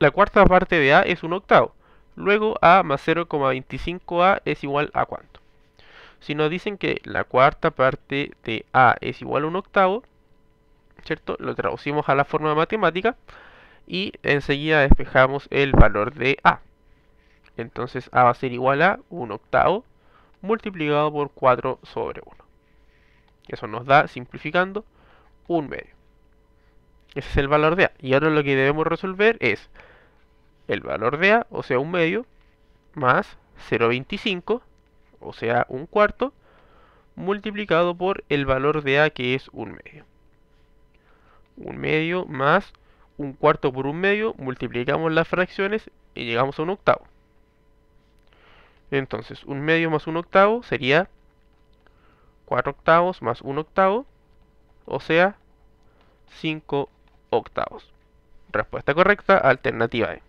la cuarta parte de A es un octavo. Luego A más 0,25A es igual a cuánto. Si nos dicen que la cuarta parte de A es igual a un octavo, ¿cierto? Lo traducimos a la forma matemática y enseguida despejamos el valor de A. Entonces A va a ser igual a un octavo multiplicado por 4 sobre 1. Eso nos da, simplificando, un medio. Ese es el valor de A. Y ahora lo que debemos resolver es el valor de A, o sea, un medio, más 0,25, o sea, un cuarto, multiplicado por el valor de A, que es un medio. Un medio más un cuarto por un medio, multiplicamos las fracciones y llegamos a un octavo. Entonces, un medio más un octavo sería 4 octavos más un octavo, o sea, 5 octavos. Respuesta correcta, alternativa E.